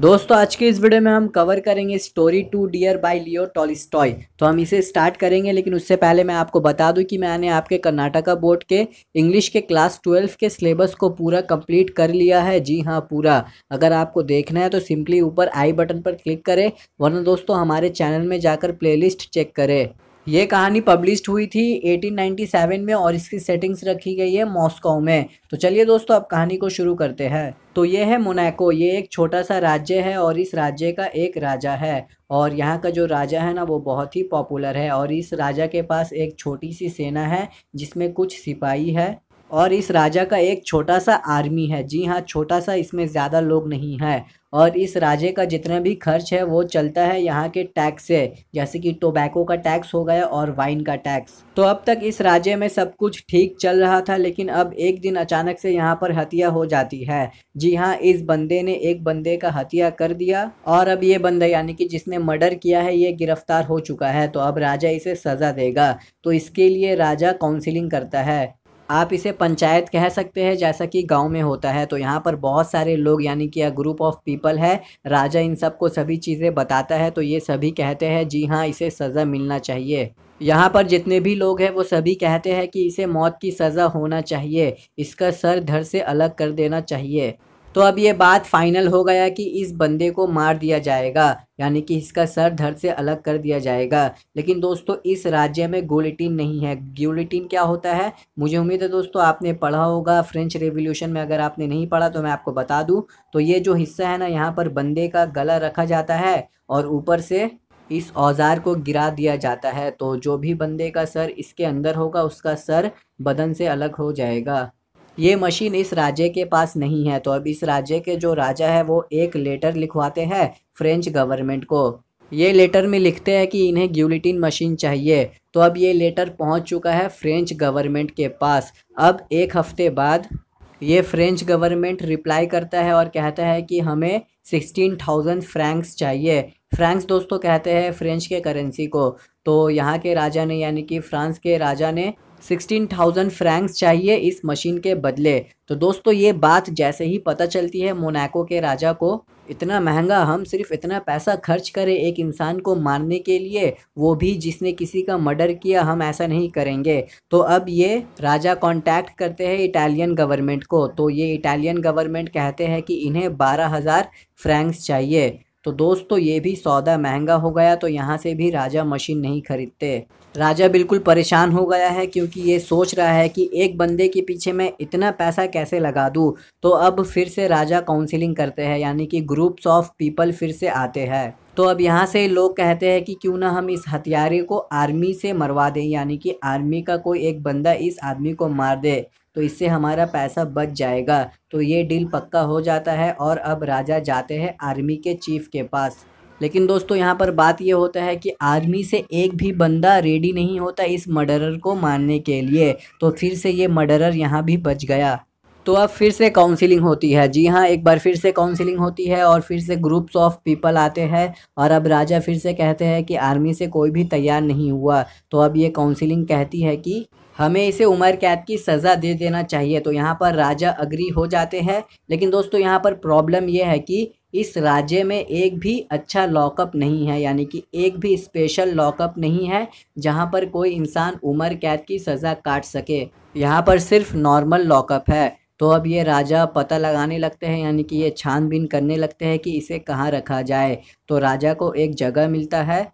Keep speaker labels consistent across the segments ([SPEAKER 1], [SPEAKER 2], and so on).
[SPEAKER 1] दोस्तों आज के इस वीडियो में हम कवर करेंगे story to dear by Leo Tolstoy तो हम इसे स्टार्ट करेंगे लेकिन उससे पहले मैं आपको बता दूं कि मैंने आपके कर्नाटका बोर्ड के इंग्लिश के क्लास ट्वेल्व के सिलेबस को पूरा कंप्लीट कर लिया है जी हाँ पूरा अगर आपको देखना है तो सिंपली ऊपर आई बटन पर क्लिक करें वरना दोस्तों हमारे चैनल में जाकर प्लेलिस्ट चेक करें ये कहानी पब्लिश हुई थी 1897 में और इसकी सेटिंग्स रखी गई है मॉस्को में तो चलिए दोस्तों अब कहानी को शुरू करते हैं तो ये है मोनाको ये एक छोटा सा राज्य है और इस राज्य का एक राजा है और यहाँ का जो राजा है ना वो बहुत ही पॉपुलर है और इस राजा के पास एक छोटी सी सेना है जिसमें कुछ सिपाही है और इस राजा का एक छोटा सा आर्मी है जी हाँ छोटा सा इसमें ज़्यादा लोग नहीं है और इस राज्य का जितना भी खर्च है वो चलता है यहाँ के टैक्स से जैसे कि टोबैको का टैक्स हो गया और वाइन का टैक्स तो अब तक इस राज्य में सब कुछ ठीक चल रहा था लेकिन अब एक दिन अचानक से यहाँ पर हत्या हो जाती है जी हाँ इस बंदे ने एक बंदे का हत्या कर दिया और अब ये बंदा यानी कि जिसने मर्डर किया है ये गिरफ्तार हो चुका है तो अब राजा इसे सज़ा देगा तो इसके लिए राजा काउंसिलिंग करता है आप इसे पंचायत कह सकते हैं जैसा कि गांव में होता है तो यहाँ पर बहुत सारे लोग यानी कि ग्रुप ऑफ पीपल है राजा इन सब को सभी चीज़ें बताता है तो ये सभी कहते हैं जी हाँ इसे सज़ा मिलना चाहिए यहाँ पर जितने भी लोग हैं वो सभी कहते हैं कि इसे मौत की सज़ा होना चाहिए इसका सर धड़ से अलग कर देना चाहिए तो अब ये बात फाइनल हो गया कि इस बंदे को मार दिया जाएगा यानी कि इसका सर धड़ से अलग कर दिया जाएगा लेकिन दोस्तों इस राज्य में गोलिटीन नहीं है गोलिटीन क्या होता है मुझे उम्मीद है दोस्तों आपने पढ़ा होगा फ्रेंच रेवोल्यूशन में अगर आपने नहीं पढ़ा तो मैं आपको बता दूँ तो ये जो हिस्सा है ना यहाँ पर बंदे का गला रखा जाता है और ऊपर से इस औजार को गिरा दिया जाता है तो जो भी बंदे का सर इसके अंदर होगा उसका सर बदन से अलग हो जाएगा ये मशीन इस राज्य के पास नहीं है तो अब इस राज्य के जो राजा है वो एक लेटर लिखवाते हैं फ्रेंच गवर्नमेंट को ये लेटर में लिखते हैं कि इन्हें ग्यूलिटिन मशीन चाहिए तो अब ये लेटर पहुंच चुका है फ्रेंच गवर्नमेंट के पास अब एक हफ्ते बाद ये फ्रेंच गवर्नमेंट रिप्लाई करता है और कहता है कि हमें सिक्सटीन थाउजेंड फ्रैंक्स चाहिए फ्रैंक्स दोस्तों कहते हैं फ्रेंच के करेंसी को तो यहाँ के राजा ने यानी कि फ्रांस के राजा ने सिक्सटीन थाउजेंड फ्रैंक्स चाहिए इस मशीन के बदले तो दोस्तों ये बात जैसे ही पता चलती है मोनाको के राजा को इतना महंगा हम सिर्फ इतना पैसा खर्च करें एक इंसान को मारने के लिए वो भी जिसने किसी का मर्डर किया हम ऐसा नहीं करेंगे तो अब ये राजा कांटेक्ट करते हैं इटालियन गवर्नमेंट को तो ये इटालियन गवर्नमेंट कहते हैं कि इन्हें बारह हज़ार फ्रैंक्स चाहिए तो दोस्तों ये भी सौदा महंगा हो गया तो यहाँ से भी राजा मशीन नहीं खरीदते राजा बिल्कुल परेशान हो गया है क्योंकि ये सोच रहा है कि एक बंदे के पीछे मैं इतना पैसा कैसे लगा दूँ तो अब फिर से राजा काउंसिलिंग करते हैं यानी कि ग्रुप्स ऑफ पीपल फिर से आते हैं तो अब यहाँ से लोग कहते हैं कि क्यों ना हम इस हथियारे को आर्मी से मरवा दें यानी कि आर्मी का कोई एक बंदा इस आदमी को मार दे तो इससे हमारा पैसा बच जाएगा तो ये डील पक्का हो जाता है और अब राजा जाते हैं आर्मी के चीफ के पास लेकिन दोस्तों यहाँ पर बात ये होता है कि आर्मी से एक भी बंदा रेडी नहीं होता इस मर्डरर को मारने के लिए तो फिर से ये मर्डरर यहाँ भी बच गया तो अब फिर से काउंसलिंग होती है जी हाँ एक बार फिर से काउंसलिंग होती है और फिर से ग्रुप्स ऑफ पीपल आते हैं और अब राजा फिर से कहते हैं कि आर्मी से कोई भी तैयार नहीं हुआ तो अब ये काउंसलिंग कहती है कि हमें इसे उमर कैद की सज़ा दे देना चाहिए तो यहाँ पर राजा अग्री हो जाते हैं लेकिन दोस्तों यहाँ पर प्रॉब्लम यह है कि इस राज्य में एक भी अच्छा लॉकअप नहीं है यानी कि एक भी स्पेशल लॉकअप नहीं है जहाँ पर कोई इंसान उमर कैद की सज़ा काट सके यहाँ पर सिर्फ नॉर्मल लॉकअप है तो अब ये राजा पता लगाने लगते हैं यानी कि ये छानबीन करने लगते हैं कि इसे कहाँ रखा जाए तो राजा को एक जगह मिलता है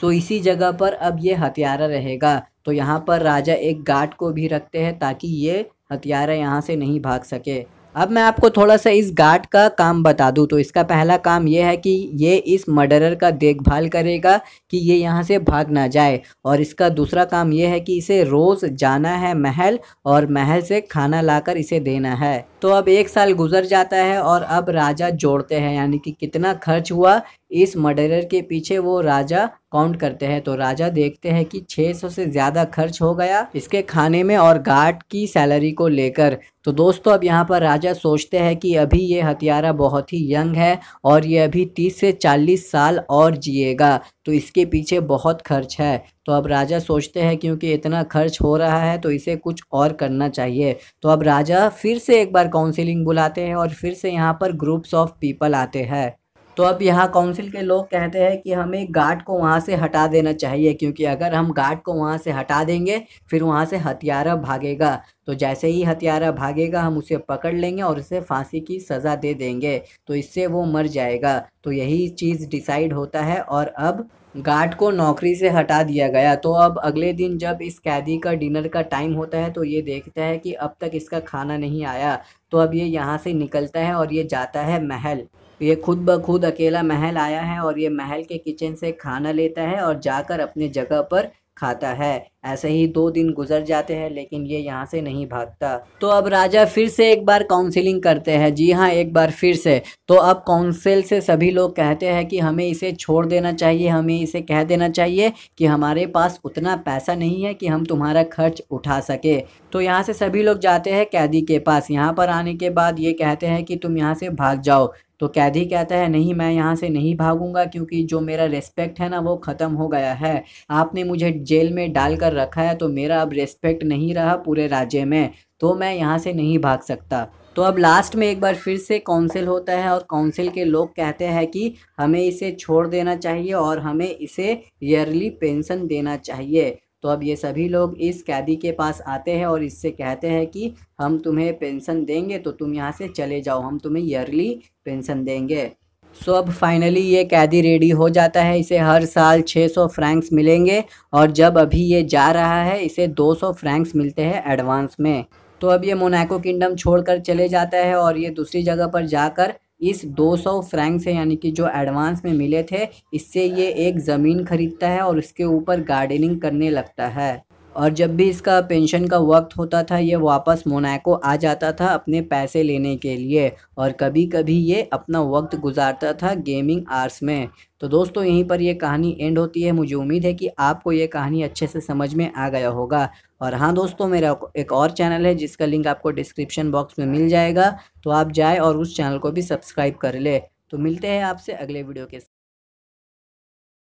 [SPEAKER 1] सो इसी जगह पर अब ये हथियारा रहेगा तो यहाँ पर राजा एक गार्ड को भी रखते हैं ताकि ये हथियारा यहाँ से नहीं भाग सके अब मैं आपको थोड़ा सा इस गार्ड का काम बता दूँ तो इसका पहला काम यह है कि ये इस मर्डरर का देखभाल करेगा कि ये यहाँ से भाग ना जाए और इसका दूसरा काम यह है कि इसे रोज़ जाना है महल और महल से खाना लाकर इसे देना है तो अब एक साल गुजर जाता है और अब राजा जोड़ते हैं यानी कि कितना खर्च हुआ इस मर्डरर के पीछे वो राजा काउंट करते हैं तो राजा देखते हैं कि 600 से ज़्यादा खर्च हो गया इसके खाने में और गार्ड की सैलरी को लेकर तो दोस्तों अब यहाँ पर राजा सोचते हैं कि अभी ये हथियारा बहुत ही यंग है और ये अभी 30 से 40 साल और जिएगा तो इसके पीछे बहुत खर्च है तो अब राजा सोचते हैं क्योंकि इतना खर्च हो रहा है तो इसे कुछ और करना चाहिए तो अब राजा फिर से एक बार काउंसिलिंग बुलाते हैं और फिर से यहाँ पर ग्रुप्स ऑफ पीपल आते हैं तो अब यहाँ काउंसिल के लोग कहते हैं कि हमें गार्ड को वहाँ से हटा देना चाहिए क्योंकि अगर हम गार्ड को वहाँ से हटा देंगे फिर वहाँ से हथियारा भागेगा तो जैसे ही हथियारा भागेगा हम उसे पकड़ लेंगे और उसे फांसी की सज़ा दे देंगे तो इससे वो मर जाएगा तो यही चीज़ डिसाइड होता है और अब गार्ड को नौकरी से हटा दिया गया तो अब अगले दिन जब इस कैदी का डिनर का टाइम होता है तो ये देखता है कि अब तक इसका खाना नहीं आया तो अब ये यहाँ से निकलता है और ये जाता है महल ये खुद ब खुद अकेला महल आया है और ये महल के किचन से खाना लेता है और जाकर अपने जगह पर खाता है ऐसे ही दो दिन गुजर जाते हैं लेकिन ये यहाँ से नहीं भागता तो अब राजा फिर से एक बार काउंसिलिंग करते हैं जी हाँ एक बार फिर से तो अब काउंसिल से सभी लोग कहते हैं कि हमें इसे छोड़ देना चाहिए हमें इसे कह देना चाहिए कि हमारे पास उतना पैसा नहीं है कि हम तुम्हारा खर्च उठा सके तो यहाँ से सभी लोग जाते हैं कैदी के पास यहाँ पर आने के बाद ये कहते हैं कि तुम यहाँ से भाग जाओ तो कैदी कहता है नहीं मैं यहाँ से नहीं भागूंगा क्योंकि जो मेरा रेस्पेक्ट है ना वो ख़त्म हो गया है आपने मुझे जेल में डाल कर रखा है तो मेरा अब रेस्पेक्ट नहीं रहा पूरे राज्य में तो मैं यहाँ से नहीं भाग सकता तो अब लास्ट में एक बार फिर से काउंसिल होता है और काउंसिल के लोग कहते हैं कि हमें इसे छोड़ देना चाहिए और हमें इसे ईयरली पेंशन देना चाहिए तो अब ये सभी लोग इस कैदी के पास आते हैं और इससे कहते हैं कि हम तुम्हें पेंशन देंगे तो तुम यहाँ से चले जाओ हम तुम्हें ईयरली पेंशन देंगे सो अब फाइनली ये कैदी रेडी हो जाता है इसे हर साल 600 फ्रैंक्स मिलेंगे और जब अभी ये जा रहा है इसे 200 फ्रैंक्स मिलते हैं एडवांस में तो अब ये मोनाको किंगडम छोड़कर चले जाता है और ये दूसरी जगह पर जाकर इस 200 फ्रैंक से यानी कि जो एडवांस में मिले थे इससे ये एक ज़मीन खरीदता है और उसके ऊपर गार्डनिंग करने लगता है और जब भी इसका पेंशन का वक्त होता था ये वापस मोनाको आ जाता था अपने पैसे लेने के लिए और कभी कभी ये अपना वक्त गुजारता था गेमिंग आर्स में तो दोस्तों यहीं पर ये कहानी एंड होती है मुझे उम्मीद है कि आपको ये कहानी अच्छे से समझ में आ गया होगा और हाँ दोस्तों मेरा एक और चैनल है जिसका लिंक आपको डिस्क्रिप्शन बॉक्स में मिल जाएगा तो आप जाए और उस चैनल को भी सब्सक्राइब कर ले तो मिलते हैं आपसे अगले वीडियो के